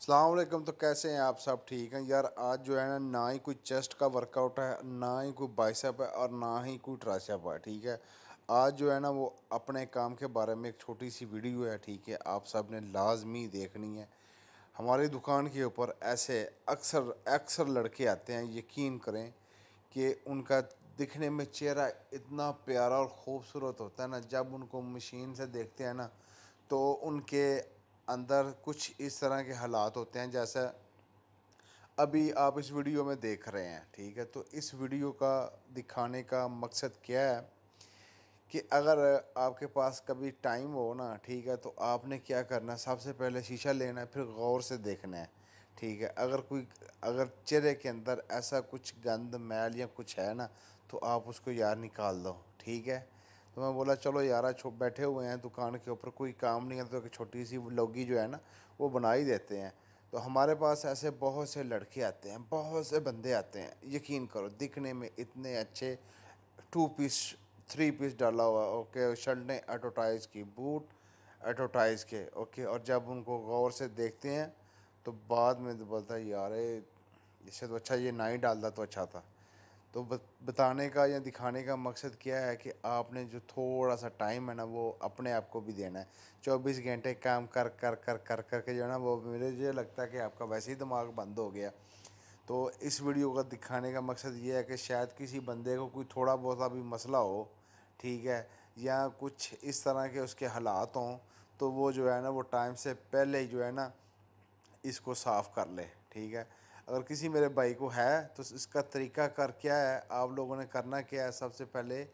सलामकुम तो कैसे हैं आप सब ठीक हैं यार आज जो है ना ना ही कोई चेस्ट का वर्कआउट है ना ही कोई बाइसअप है और ना ही कोई ट्राइसअप है ठीक है आज जो है ना वो अपने काम के बारे में एक छोटी सी वीडियो है ठीक है आप सब ने लाजमी देखनी है हमारी दुकान के ऊपर ऐसे अक्सर अक्सर लड़के आते हैं यकीन करें कि उनका दिखने में चेहरा इतना प्यारा और ख़ूबसूरत होता है ना जब उनको मशीन से देखते हैं ना तो उनके अंदर कुछ इस तरह के हालात होते हैं जैसा अभी आप इस वीडियो में देख रहे हैं ठीक है तो इस वीडियो का दिखाने का मकसद क्या है कि अगर आपके पास कभी टाइम हो ना ठीक है तो आपने क्या करना है सबसे पहले शीशा लेना है फिर गौर से देखना है ठीक है अगर कोई अगर चेहरे के अंदर ऐसा कुछ गंद मैल या कुछ है ना तो आप उसको यार निकाल दो ठीक है तो मैं बोला चलो यार बैठे हुए हैं दुकान के ऊपर कोई काम नहीं है तो छोटी सी लौगी जो है ना वो बना ही देते हैं तो हमारे पास ऐसे बहुत से लड़के आते हैं बहुत से बंदे आते हैं यकीन करो दिखने में इतने अच्छे टू पीस थ्री पीस डाला हुआ ओके शर्ट ने एडवर्टाइज की बूट एडवर्टाइज के ओके और जब उनको गौर से देखते हैं तो बाद में तो बोलता है यार इससे तो अच्छा ये ना ही डालता तो अच्छा था तो बताने का या दिखाने का मकसद क्या है कि आपने जो थोड़ा सा टाइम है ना वो अपने आप को भी देना है चौबीस घंटे काम कर कर कर कर कर के जो है ना वो मेरे ये लगता है कि आपका वैसे ही दिमाग बंद हो गया तो इस वीडियो का दिखाने का मकसद ये है कि शायद किसी बंदे को कोई थोड़ा बहुत अभी मसला हो ठीक है या कुछ इस तरह के उसके हालात हों तो वो जो है ना वो टाइम से पहले ही जो है ना इसको साफ़ कर ले ठीक है अगर किसी मेरे भाई को है तो इसका तरीका कर क्या है आप लोगों ने करना क्या है सबसे पहले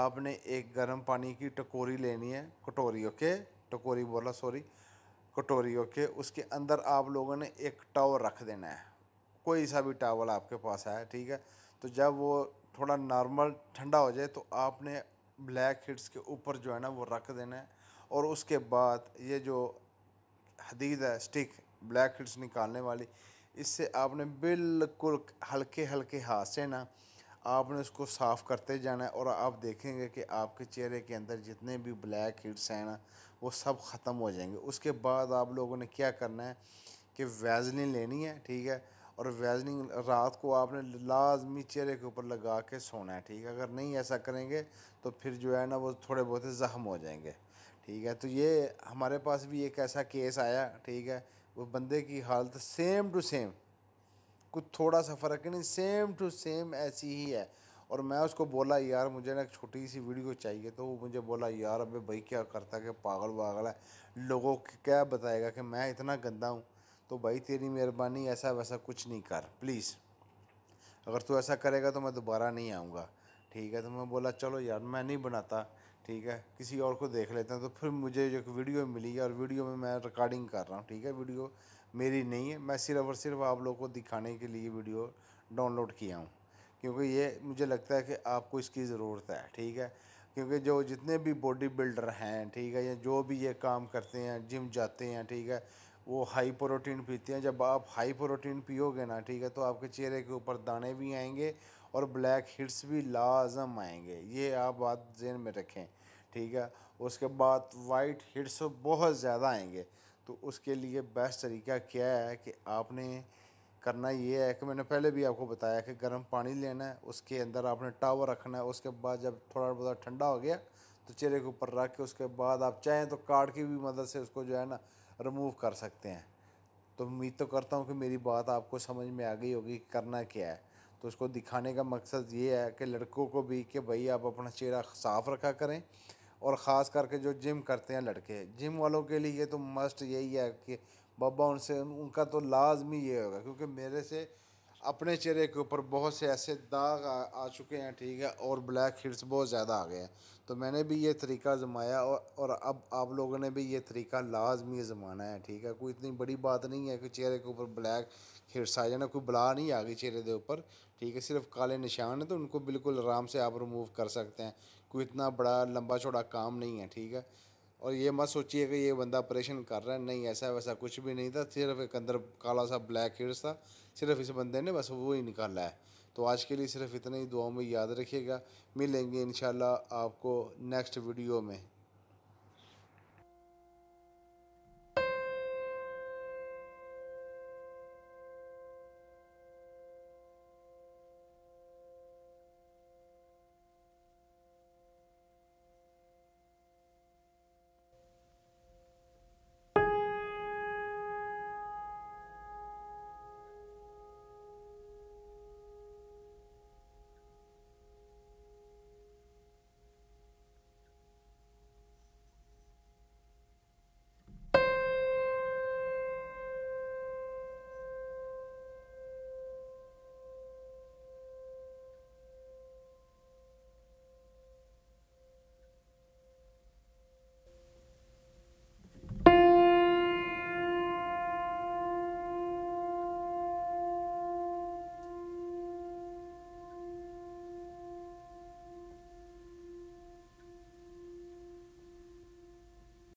आपने एक गर्म पानी की टकोरी लेनी है कटोरी ओके टकोरी बोला सॉरी कटोरी ओके उसके अंदर आप लोगों ने एक टावर रख देना है कोई सा भी टावल आपके पास है ठीक है तो जब वो थोड़ा नॉर्मल ठंडा हो जाए तो आपने ब्लैक हिट्स के ऊपर जो है ना वो रख देना है और उसके बाद ये जो हदीद है स्टिक ब्लैक हिट्स निकालने वाली इससे आपने बिल्कुल हल्के हल्के हाथ से ना आपने उसको साफ़ करते जाना है और आप देखेंगे कि आपके चेहरे के अंदर जितने भी ब्लैक हिट्स हैं ना वो सब ख़त्म हो जाएंगे उसके बाद आप लोगों ने क्या करना है कि वैजनिंग लेनी है ठीक है और वैजनिंग रात को आपने लाजमी चेहरे के ऊपर लगा के सोना है ठीक है अगर नहीं ऐसा करेंगे तो फिर जो है ना वो थोड़े बहुत ज़ख्म हो जाएंगे ठीक है तो ये हमारे पास भी एक ऐसा केस आया ठीक है वो बंदे की हालत सेम टू सेम कुछ थोड़ा सा फ़र्क नहीं सेम टू सेम ऐसी ही है और मैं उसको बोला यार मुझे ना एक छोटी सी वीडियो चाहिए तो वो मुझे बोला यार अबे भाई क्या करता है कि पागल वागल है लोगों को क्या बताएगा कि मैं इतना गंदा हूँ तो भाई तेरी मेहरबानी ऐसा वैसा कुछ नहीं कर प्लीज़ अगर तू ऐसा करेगा तो मैं दोबारा नहीं आऊँगा ठीक है तो मैं बोला चलो यार मैं नहीं बनाता ठीक है किसी और को देख लेते हैं तो फिर मुझे जो वीडियो मिली और वीडियो में मैं रिकॉर्डिंग कर रहा हूँ ठीक है वीडियो मेरी नहीं है मैं सिर्फ और सिर्फ आप लोगों को दिखाने के लिए वीडियो डाउनलोड किया हूँ क्योंकि ये मुझे लगता है कि आपको इसकी ज़रूरत है ठीक है क्योंकि जो जितने भी बॉडी बिल्डर हैं ठीक है या जो भी ये काम करते हैं जिम जाते हैं ठीक है वो हाई प्रोटीन पीते हैं जब आप हाई प्रोटीन पियोगे ना ठीक है तो आपके चेहरे के ऊपर दाने भी आएंगे और ब्लैक हिट्स भी लाजम आएंगे ये आप बात जहन में रखें ठीक है उसके बाद वाइट हिट्स बहुत ज़्यादा आएंगे तो उसके लिए बेस्ट तरीका क्या है कि आपने करना ये है कि मैंने पहले भी आपको बताया कि गर्म पानी लेना है उसके अंदर आपने टावर रखना है उसके बाद जब थोड़ा बहुत ठंडा हो गया तो चेहरे के ऊपर रख के उसके बाद आप चाहें तो कार्ड की भी मदद से उसको जो है ना रिमूव कर सकते हैं तो उम्मीद तो करता हूँ कि मेरी बात आपको समझ में आ गई होगी करना क्या है तो उसको दिखाने का मकसद ये है कि लड़कों को भी कि भाई आप अपना चेहरा साफ़ रखा करें और ख़ास करके जो जिम करते हैं लड़के जिम वालों के लिए तो मस्ट यही है कि बाबा उनसे उनका तो लाजमी ये होगा क्योंकि मेरे से अपने चेहरे के ऊपर बहुत से ऐसे दाग आ, आ चुके हैं ठीक है और ब्लैक हिट्स बहुत ज़्यादा आ गए हैं तो मैंने भी ये तरीका जमाया और, और अब आप लोगों ने भी ये तरीका लाजमी जमाना है ठीक है कोई इतनी बड़ी बात नहीं है कि चेहरे के ऊपर ब्लैक हिट्स आ जाना कोई बला नहीं आ गई चेहरे के ऊपर ठीक है सिर्फ काले निशान हैं तो उनको बिल्कुल आराम से आप रिमूव कर सकते हैं कोई इतना बड़ा लंबा चौड़ा काम नहीं है ठीक है और ये मत सोचिए कि ये बंदा ऑपरेशन कर रहा है नहीं ऐसा वैसा कुछ भी नहीं था सिर्फ एक अंदर काला सा ब्लैक हेड्स था सिर्फ इस बंदे ने बस वो ही निकाला है तो आज के लिए सिर्फ इतना ही दुआओं में याद रखिएगा मिलेंगे इन आपको नेक्स्ट वीडियो में